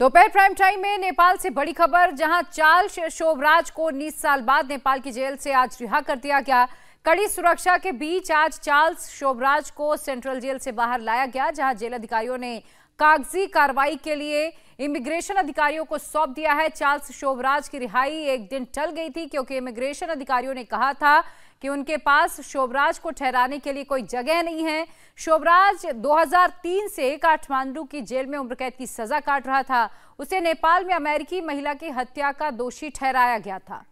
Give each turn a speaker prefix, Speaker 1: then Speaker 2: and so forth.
Speaker 1: दोपहर prime time में नेपाल से बड़ी खबर जहां चाल शोभराज को उन्नीस साल बाद नेपाल की जेल से आज रिहा कर दिया गया कड़ी सुरक्षा के बीच आज चार्ल्स शोभराज को सेंट्रल जेल से बाहर लाया गया जहां जेल अधिकारियों ने कागजी कार्रवाई के लिए इमिग्रेशन अधिकारियों को सौंप दिया है चार्ल्स शोभराज की रिहाई एक दिन टल गई थी क्योंकि इमिग्रेशन अधिकारियों ने कहा था कि उनके पास शोभराज को ठहराने के लिए कोई जगह नहीं है शोभराज 2003 से काठमांडू की जेल में उम्र कैद की सजा काट रहा था उसे नेपाल में अमेरिकी महिला की हत्या का दोषी ठहराया गया था